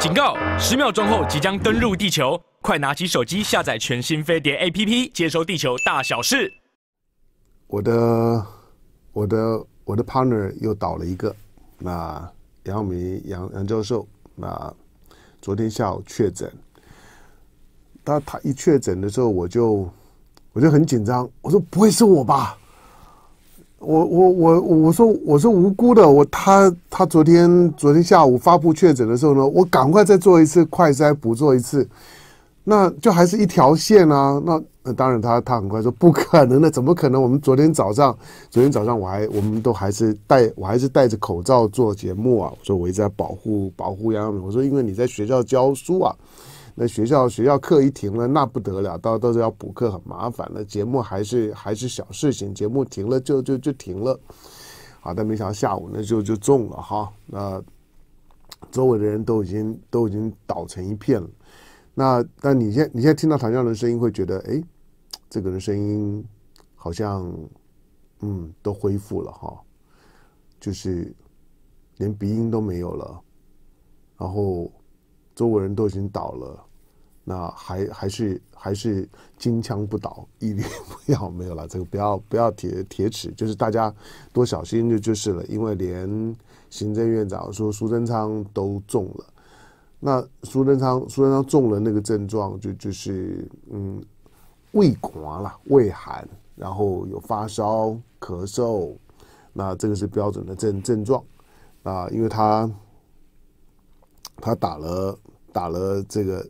警告！十秒钟后即将登陆地球，快拿起手机下载全新飞碟 APP，接收地球大小事。我的、我的、我的 partner 又倒了一个，那杨明杨杨教授，那昨天下午确诊，当他一确诊的时候，我就我就很紧张，我说不会是我吧。我我我我说我是无辜的，我他他昨天昨天下午发布确诊的时候呢，我赶快再做一次快筛，补做一次，那就还是一条线啊。那当然，他他很快说不可能的，怎么可能？我们昨天早上，昨天早上我还我们都还是戴，我还是戴着口罩做节目啊。我说我一直在保护保护杨明，我说因为你在学校教书啊。那学校学校课一停了，那不得了，到到时候要补课很麻烦了。节目还是还是小事情，节目停了就就就停了。好，但没想到下午那就就中了哈。那周围的人都已经都已经倒成一片了。那那你现你现在听到唐教的声音会觉得，哎，这个人声音好像嗯都恢复了哈，就是连鼻音都没有了，然后周围人都已经倒了。那还还是还是金枪不倒，一律不要没有了。这个不要不要铁铁齿，就是大家多小心就就是了。因为连行政院长说苏贞昌都中了，那苏贞昌苏贞昌中了那个症状就就是嗯胃狂了，胃寒，然后有发烧咳嗽，那这个是标准的症症状啊，因为他他打了打了这个。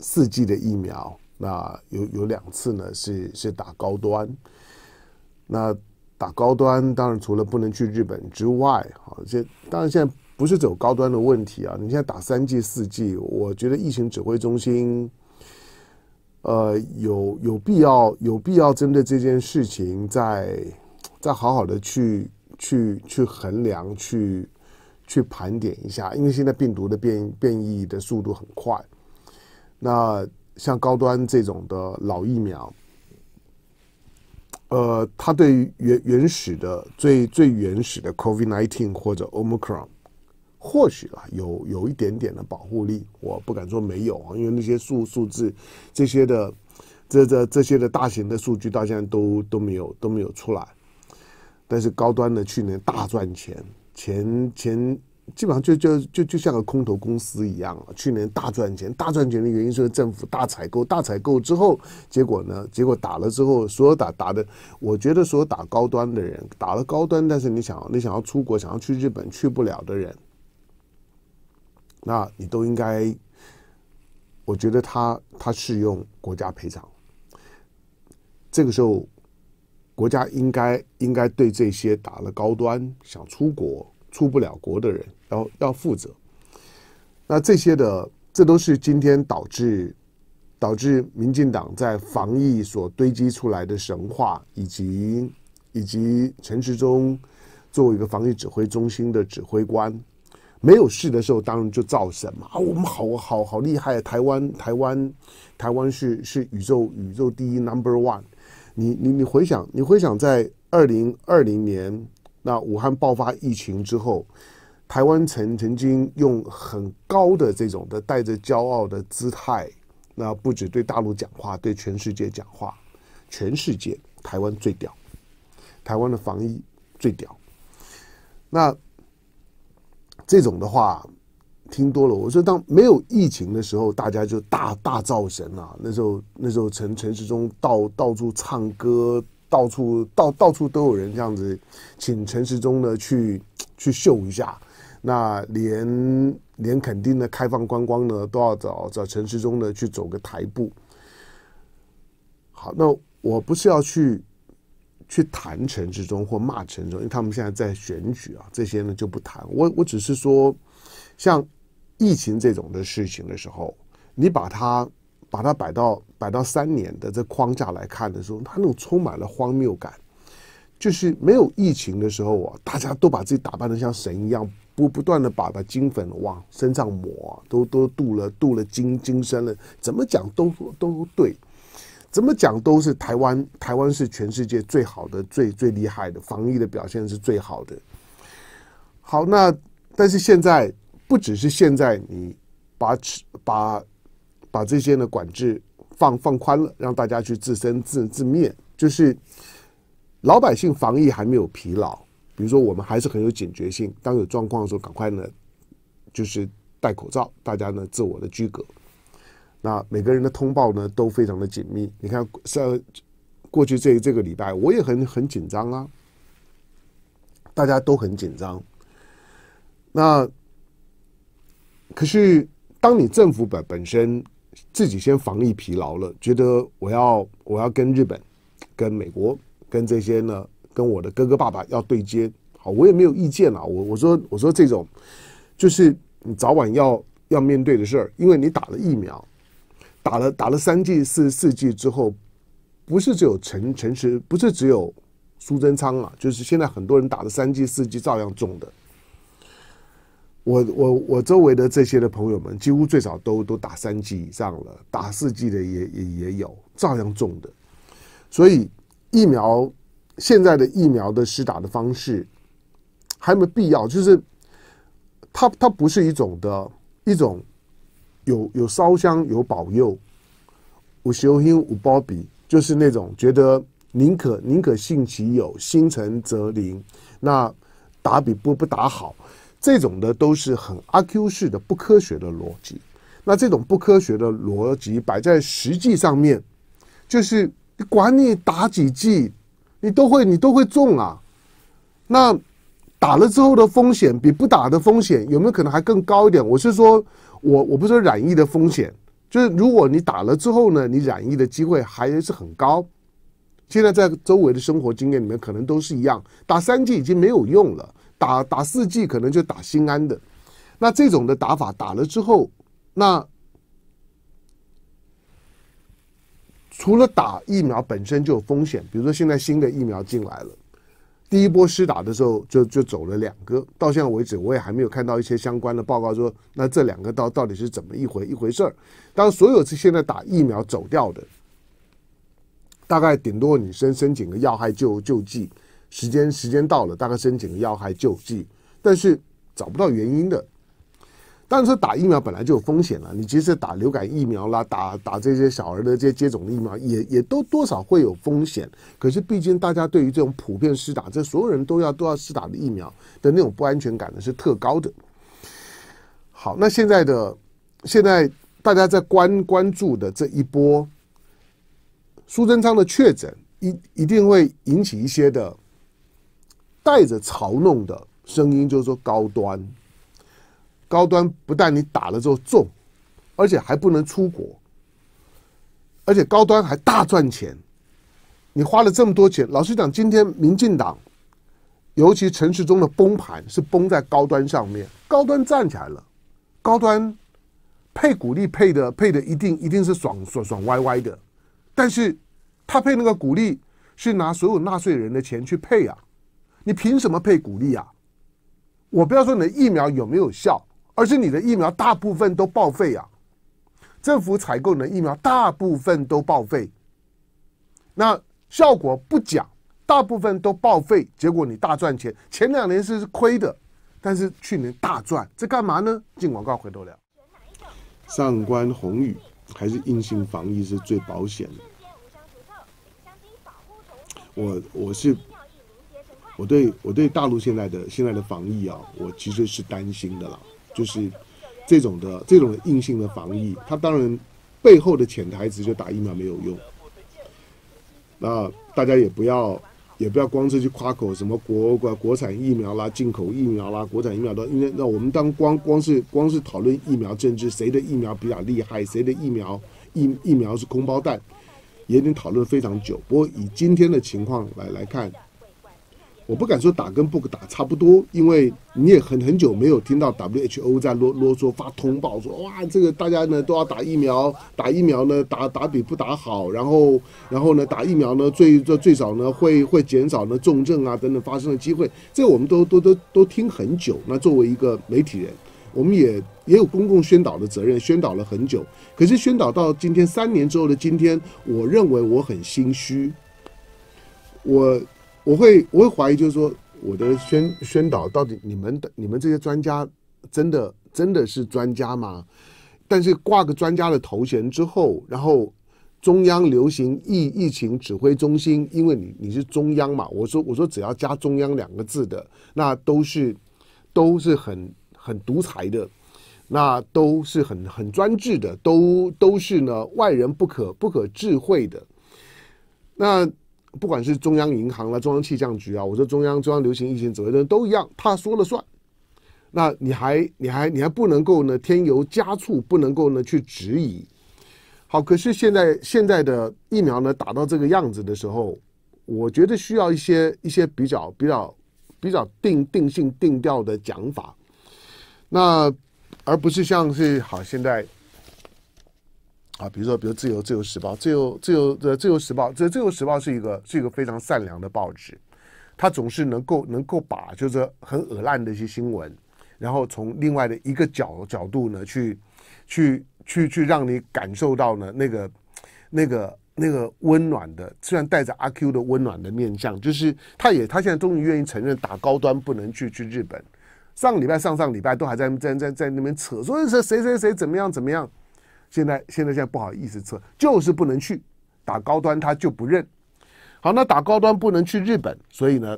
四剂的疫苗，那有有两次呢，是是打高端。那打高端，当然除了不能去日本之外，啊，这当然现在不是走高端的问题啊。你现在打三剂、四剂，我觉得疫情指挥中心，呃，有有必要、有必要针对这件事情，再再好好的去去去衡量、去去盘点一下，因为现在病毒的变变异的速度很快。那像高端这种的老疫苗，呃，它对于原原始的最最原始的 Covid nineteen 或者 Omicron，或许啊有有一点点的保护力，我不敢说没有啊，因为那些数数字这些的这这这些的大型的数据到现在都都没有都没有出来，但是高端的去年大赚钱，前前。基本上就就就就像个空头公司一样了。去年大赚钱，大赚钱的原因是政府大采购，大采购之后，结果呢？结果打了之后，所有打打的，我觉得所有打高端的人打了高端，但是你想，你想要出国，想要去日本去不了的人，那你都应该，我觉得他他适用国家赔偿。这个时候，国家应该应该对这些打了高端想出国出不了国的人。然后要负责，那这些的，这都是今天导致导致民进党在防疫所堆积出来的神话，以及以及陈时中作为一个防疫指挥中心的指挥官，没有事的时候当然就造神嘛啊，我们好好好厉害，台湾台湾台湾是是宇宙宇宙第一 number one，你你你回想你回想在二零二零年那武汉爆发疫情之后。台湾曾曾经用很高的这种的带着骄傲的姿态，那不止对大陆讲话，对全世界讲话，全世界台湾最屌，台湾的防疫最屌。那这种的话听多了，我说当没有疫情的时候，大家就大大造神啊！那时候那时候陈陈市中到到处唱歌，到处到到处都有人这样子请陈市中呢去去秀一下。那连连肯定的开放观光呢，都要找找陈市忠呢去走个台步。好，那我不是要去去谈陈志忠或骂陈志忠，因为他们现在在选举啊，这些呢就不谈。我我只是说，像疫情这种的事情的时候，你把它把它摆到摆到三年的这框架来看的时候，它那种充满了荒谬感。就是没有疫情的时候啊，大家都把自己打扮的像神一样。不不断的把把金粉往身上抹，都都镀了镀了金金身了，怎么讲都都对，怎么讲都是台湾，台湾是全世界最好的、最最厉害的防疫的表现是最好的。好，那但是现在不只是现在，你把把把这些呢管制放放宽了，让大家去自生自自灭，就是老百姓防疫还没有疲劳。比如说，我们还是很有警觉性，当有状况的时候，赶快呢，就是戴口罩，大家呢自我的居隔。那每个人的通报呢都非常的紧密。你看，像过去这这个礼拜，我也很很紧张啊，大家都很紧张。那可是，当你政府本本身自己先防疫疲劳了，觉得我要我要跟日本、跟美国、跟这些呢。跟我的哥哥、爸爸要对接，好，我也没有意见了。我我说我说这种，就是你早晚要要面对的事儿，因为你打了疫苗，打了打了三剂、四四剂之后，不是只有陈陈实，不是只有苏贞昌啊，就是现在很多人打了三剂、四剂，照样中的。我我我周围的这些的朋友们，几乎最少都都打三剂以上了，打四剂的也也也有，照样中的。所以疫苗。现在的疫苗的施打的方式还没必要，就是它它不是一种的一种有有烧香有保佑，无修心无包庇，就是那种觉得宁可宁可信其有，心诚则灵。那打比不不打好，这种的都是很阿 Q 式的不科学的逻辑。那这种不科学的逻辑摆在实际上面，就是管你打几剂。你都会，你都会中啊！那打了之后的风险比不打的风险有没有可能还更高一点？我是说，我我不是说染疫的风险，就是如果你打了之后呢，你染疫的机会还是很高。现在在周围的生活经验里面，可能都是一样。打三剂已经没有用了，打打四剂可能就打心安的。那这种的打法打了之后，那。除了打疫苗本身就有风险，比如说现在新的疫苗进来了，第一波施打的时候就就走了两个，到现在为止我也还没有看到一些相关的报告说，那这两个到到底是怎么一回一回事儿？当所有现在打疫苗走掉的，大概顶多你申申请个要害救救济，时间时间到了，大概申请个要害救济，但是找不到原因的。但是打疫苗本来就有风险了，你即使打流感疫苗啦，打打这些小儿的这些接种疫苗也也都多少会有风险。可是毕竟大家对于这种普遍施打，这所有人都要都要施打的疫苗的那种不安全感呢是特高的。好，那现在的现在大家在关关注的这一波苏贞昌的确诊，一一定会引起一些的带着嘲弄的声音，就是说高端。高端不但你打了之后重，而且还不能出国，而且高端还大赚钱。你花了这么多钱，老实讲，今天民进党，尤其陈市中的崩盘是崩在高端上面。高端站起来了，高端配鼓励配的配的一定一定是爽爽爽歪歪的，但是他配那个鼓励是拿所有纳税人的钱去配啊，你凭什么配鼓励啊？我不要说你的疫苗有没有效。而是你的疫苗大部分都报废啊！政府采购的疫苗大部分都报废，那效果不讲，大部分都报废，结果你大赚钱。前两年是是亏的，但是去年大赚，这干嘛呢？进广告回头聊。上官宏宇还是硬性防疫是最保险的。我我是我对我对大陆现在的现在的防疫啊，我其实是担心的啦。就是这种的这种硬性的防疫，它当然背后的潜台词就打疫苗没有用。那大家也不要也不要光是去夸口什么国国国产疫苗啦、进口疫苗啦、国产疫苗都，因为那我们当光光是光是讨论疫苗政治，谁的疫苗比较厉害，谁的疫苗疫疫苗是空包弹，也得讨论非常久。不过以今天的情况来来看。我不敢说打跟不打差不多，因为你也很很久没有听到 WHO 在啰啰嗦发通报说哇，这个大家呢都要打疫苗，打疫苗呢打打比不打好，然后然后呢打疫苗呢最最最早呢会会减少呢重症啊等等发生的机会，这我们都都都都听很久。那作为一个媒体人，我们也也有公共宣导的责任，宣导了很久。可是宣导到今天三年之后的今天，我认为我很心虚，我。我会我会怀疑，就是说，我的宣宣导到底你们的你们这些专家真的真的是专家吗？但是挂个专家的头衔之后，然后中央流行疫疫情指挥中心，因为你你是中央嘛，我说我说只要加中央两个字的，那都是都是很很独裁的，那都是很很专制的，都都是呢外人不可不可智慧的，那。不管是中央银行了、中央气象局啊，我说中央中央流行疫情指挥中都一样，他说了算。那你还、你还、你还不能够呢添油加醋，不能够呢去质疑。好，可是现在现在的疫苗呢打到这个样子的时候，我觉得需要一些一些比较比较比较定定性定调的讲法，那而不是像是好现在。啊，比如说，比如《自由自由时报》，《自由自由的自由时报》，这《自由时报》是一个是一个非常善良的报纸，它总是能够能够把就是很恶烂的一些新闻，然后从另外的一个角角度呢，去去去去让你感受到呢那个那个那个温暖的，虽然带着阿 Q 的温暖的面相，就是他也他现在终于愿意承认打高端不能去去日本，上礼拜、上上礼拜都还在在在在那边扯，说说谁谁谁怎么样怎么样。现在现在现在不好意思撤，就是不能去打高端，他就不认。好，那打高端不能去日本，所以呢，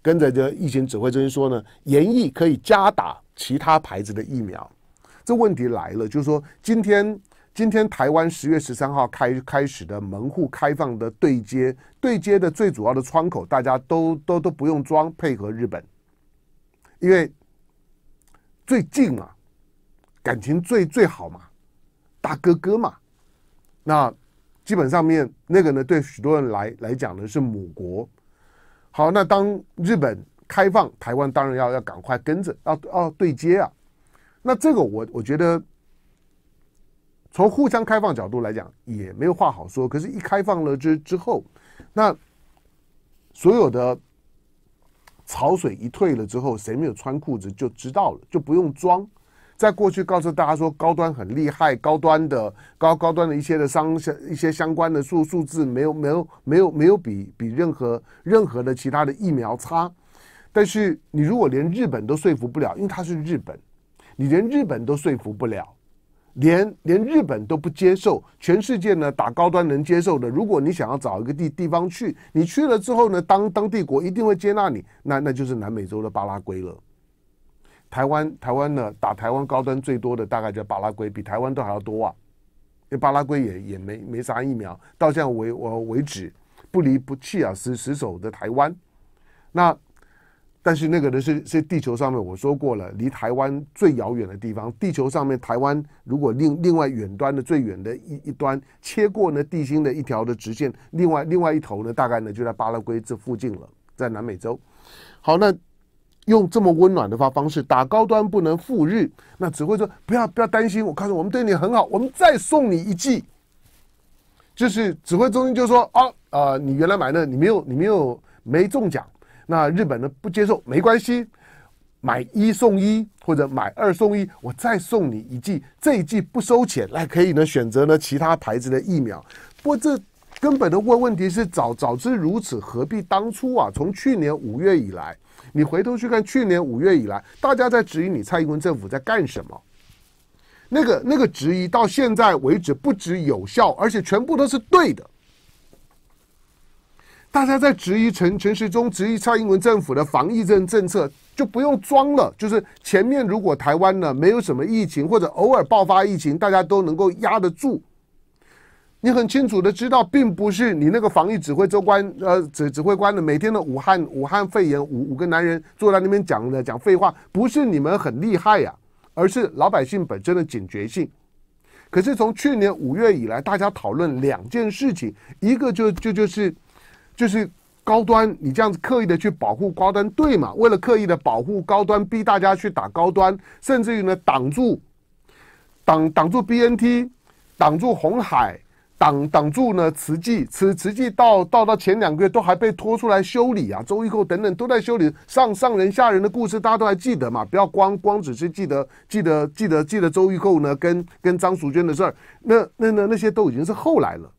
跟着这疫情指挥中心说呢，严疫可以加打其他牌子的疫苗。这问题来了，就是说今天今天台湾十月十三号开开始的门户开放的对接对接的最主要的窗口，大家都都都不用装配合日本，因为最近啊，感情最最好嘛。大哥哥嘛，那基本上面那个呢，对许多人来来讲呢是母国。好，那当日本开放，台湾当然要要赶快跟着，要要对接啊。那这个我我觉得，从互相开放角度来讲，也没有话好说。可是，一开放了之之后，那所有的潮水一退了之后，谁没有穿裤子就知道了，就不用装。在过去，告诉大家说高端很厉害，高端的高高端的一些的相一些相关的数数字没有没有没有没有比比任何任何的其他的疫苗差。但是你如果连日本都说服不了，因为它是日本，你连日本都说服不了，连连日本都不接受，全世界呢打高端能接受的，如果你想要找一个地地方去，你去了之后呢，当当地国一定会接纳你，那那就是南美洲的巴拉圭了。台湾，台湾呢打台湾高端最多的大概就巴拉圭，比台湾都还要多啊！因为巴拉圭也也没没啥疫苗，到现在为我为止不离不弃啊，死死守的台湾。那但是那个呢是是地球上面我说过了，离台湾最遥远的地方，地球上面台湾如果另另外远端的最远的一一端切过呢地心的一条的直线，另外另外一头呢大概呢就在巴拉圭这附近了，在南美洲。好，那。用这么温暖的方方式打高端不能赴日，那指挥说不要不要担心，我告诉，我们对你很好，我们再送你一剂。就是指挥中心就说哦啊，你原来买的你没有你没有没中奖，那日本呢不接受没关系，买一送一或者买二送一，我再送你一剂，这一剂不收钱，来可以呢选择呢其他牌子的疫苗。不过这。根本的问问题是早早知如此何必当初啊！从去年五月以来，你回头去看去年五月以来，大家在质疑你蔡英文政府在干什么？那个那个质疑到现在为止不止有效，而且全部都是对的。大家在质疑陈陈时中，质疑蔡英文政府的防疫政政策，就不用装了。就是前面如果台湾呢没有什么疫情，或者偶尔爆发疫情，大家都能够压得住。你很清楚的知道，并不是你那个防疫指挥官，呃，指指挥官的每天的武汉武汉肺炎五五个男人坐在那边讲的讲废话，不是你们很厉害呀，而是老百姓本身的警觉性。可是从去年五月以来，大家讨论两件事情，一个就就就是就是高端，你这样子刻意的去保护高端，对嘛？为了刻意的保护高端，逼大家去打高端，甚至于呢，挡住挡挡住 B N T，挡住红海。挡挡住呢？慈济慈慈济到到到前两个月都还被拖出来修理啊，周玉蔻等等都在修理上上人下人的故事，大家都还记得嘛？不要光光只是记得记得记得记得周玉蔻呢跟跟张淑娟的事儿，那那那那些都已经是后来了。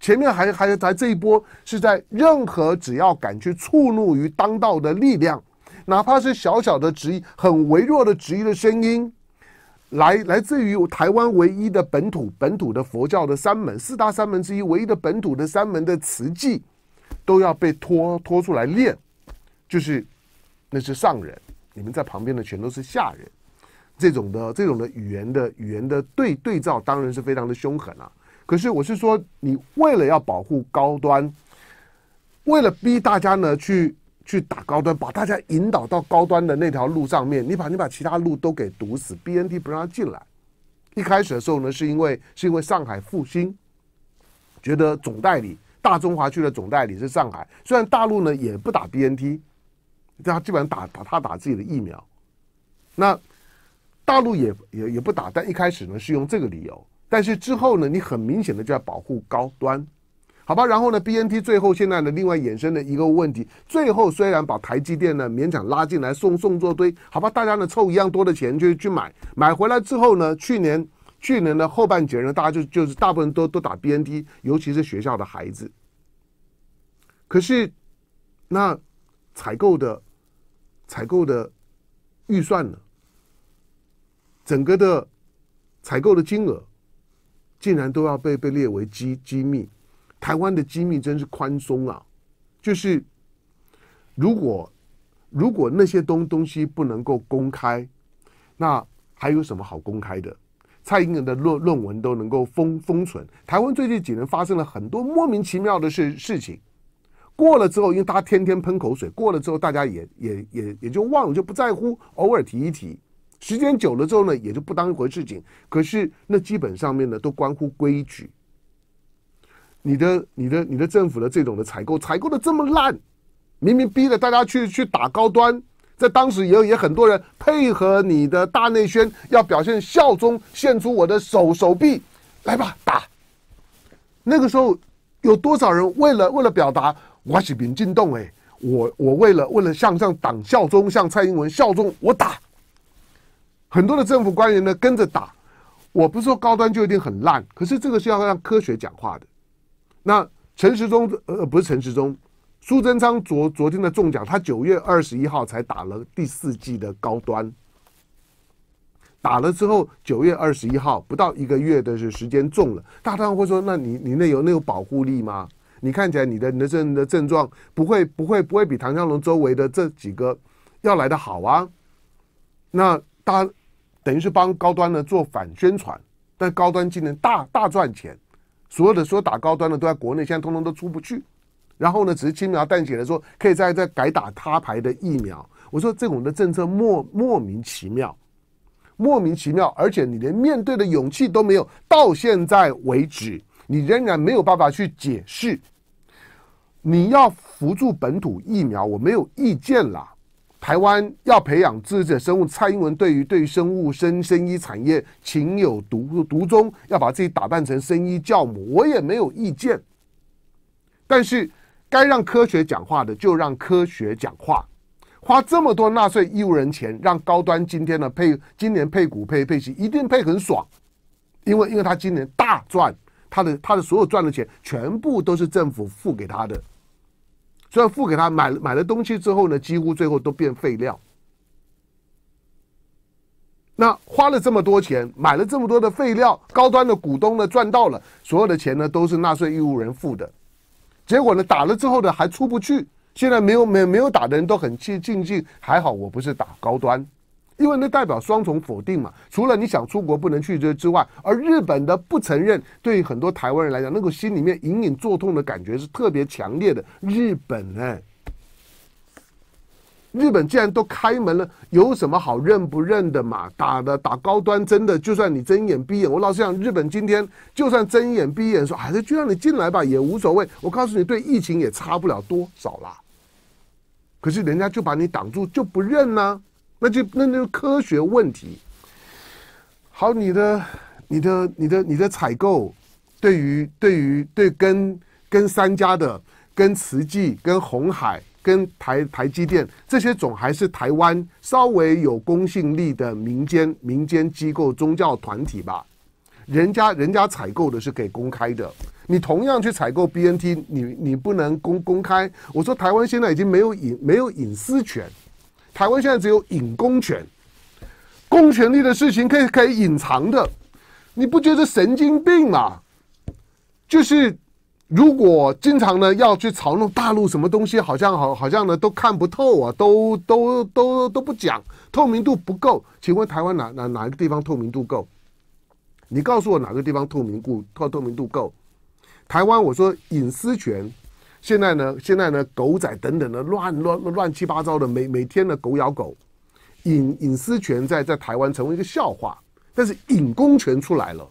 前面还还是在这一波是在任何只要敢去触怒于当道的力量，哪怕是小小的质疑、很微弱的质疑的声音。来来自于台湾唯一的本土本土的佛教的三门四大三门之一唯一的本土的三门的词迹，都要被拖拖出来练，就是那是上人，你们在旁边的全都是下人，这种的这种的语言的语言的对对照当然是非常的凶狠啊。可是我是说，你为了要保护高端，为了逼大家呢去。去打高端，把大家引导到高端的那条路上面。你把你把其他路都给堵死，B N T 不让他进来。一开始的时候呢，是因为是因为上海复兴觉得总代理大中华区的总代理是上海，虽然大陆呢也不打 B N T，但他基本上打打他打自己的疫苗。那大陆也也也不打，但一开始呢是用这个理由。但是之后呢，你很明显的就要保护高端。好吧，然后呢？B N T 最后现在呢？另外衍生的一个问题，最后虽然把台积电呢勉强拉进来送送座堆，好吧，大家呢凑一样多的钱就去买，买回来之后呢，去年去年的后半截呢，大家就就是大部分都都打 B N T，尤其是学校的孩子。可是，那采购的采购的预算呢？整个的采购的金额竟然都要被被列为机机密。台湾的机密真是宽松啊！就是如果如果那些东东西不能够公开，那还有什么好公开的？蔡英文的论论文都能够封封存。台湾最近几年发生了很多莫名其妙的事事情，过了之后，因为大家天天喷口水，过了之后，大家也也也也就忘了，就不在乎，偶尔提一提。时间久了之后呢，也就不当一回事。情可是那基本上面呢，都关乎规矩。你的你的你的政府的这种的采购，采购的这么烂，明明逼着大家去去打高端，在当时也也很多人配合你的大内宣，要表现效忠，献出我的手手臂来吧，打。那个时候有多少人为了为了表达我是兵进洞，哎，我我为了为了向上党效忠，向蔡英文效忠，我打。很多的政府官员呢跟着打，我不是说高端就一定很烂，可是这个是要让科学讲话的。那陈时中呃不是陈时中，苏贞昌昨昨天的中奖，他九月二十一号才打了第四季的高端，打了之后九月二十一号不到一个月的时间中了，大家会说那你你那有那个保护力吗？你看起来你的你的症的症状不会不会不会比唐湘龙周围的这几个要来的好啊？那大等于是帮高端呢做反宣传，但高端今年大大赚钱。所有的说打高端的都在国内，现在通通都出不去。然后呢，只是轻描淡写的说，可以在在改打他牌的疫苗。我说，这我们的政策莫莫名其妙，莫名其妙，而且你连面对的勇气都没有。到现在为止，你仍然没有办法去解释。你要扶助本土疫苗，我没有意见了。台湾要培养自己的生物，蔡英文对于对于生物生生医产业情有独独钟，要把自己打扮成生医教母，我也没有意见。但是，该让科学讲话的就让科学讲话，花这么多纳税义务人钱，让高端今天的配今年配股配配息一定配很爽，因为因为他今年大赚，他的他的所有赚的钱全部都是政府付给他的。所以付给他买买了东西之后呢，几乎最后都变废料。那花了这么多钱，买了这么多的废料，高端的股东呢赚到了，所有的钱呢都是纳税义务人付的，结果呢打了之后呢还出不去。现在没有没没有打的人都很气，静静还好我不是打高端。因为那代表双重否定嘛，除了你想出国不能去这之外，而日本的不承认，对于很多台湾人来讲，那个心里面隐隐作痛的感觉是特别强烈的。日本呢，日本既然都开门了，有什么好认不认的嘛？打的打高端，真的，就算你睁眼闭眼，我老实讲，日本今天就算睁眼闭眼说，啊、是就让你进来吧，也无所谓。我告诉你，对疫情也差不了多少啦。可是人家就把你挡住，就不认呢。那就那那个科学问题，好，你的、你的、你的、你的采购，对于、对于、对跟跟三家的、跟慈济、跟红海、跟台台积电这些，总还是台湾稍微有公信力的民间民间机构宗教团体吧？人家人家采购的是给公开的，你同样去采购 B N T，你你不能公公开？我说台湾现在已经没有隐没有隐私权。台湾现在只有隐公权，公权力的事情可以可以隐藏的，你不觉得神经病吗？就是如果经常呢要去嘲弄大陆什么东西，好像好好像呢都看不透啊，都都都都不讲，透明度不够。请问台湾哪哪哪一个地方透明度够？你告诉我哪个地方透明度透透明度够？台湾我说隐私权。现在呢，现在呢，狗仔等等的乱乱乱七八糟的，每每天的狗咬狗，隐隐私权在在台湾成为一个笑话，但是隐公权出来了。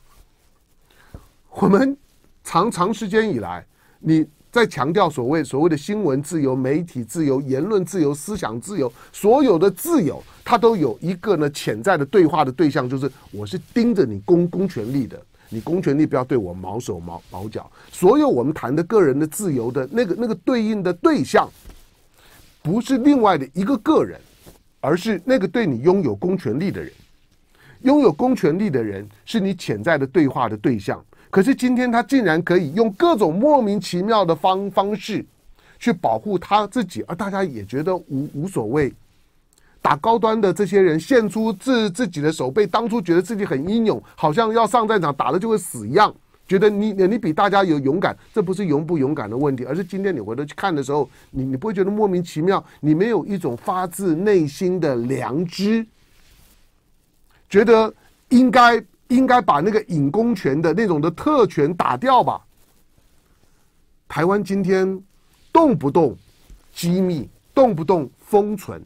我们长长时间以来，你在强调所谓所谓的新闻自由、媒体自由、言论自由、思想自由，所有的自由，它都有一个呢潜在的对话的对象，就是我是盯着你公公权力的。你公权力不要对我毛手毛毛脚，所有我们谈的个人的自由的那个那个对应的对象，不是另外的一个个人，而是那个对你拥有公权力的人。拥有公权力的人是你潜在的对话的对象，可是今天他竟然可以用各种莫名其妙的方方式去保护他自己，而大家也觉得无无所谓。打高端的这些人，献出自自己的手背，当初觉得自己很英勇，好像要上战场打了就会死一样，觉得你你比大家有勇敢，这不是勇不勇敢的问题，而是今天你回头去看的时候，你你不会觉得莫名其妙，你没有一种发自内心的良知，觉得应该应该把那个隐公权的那种的特权打掉吧？台湾今天动不动机密，动不动封存。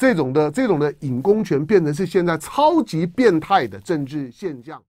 这种的、这种的隐公权，变成是现在超级变态的政治现象。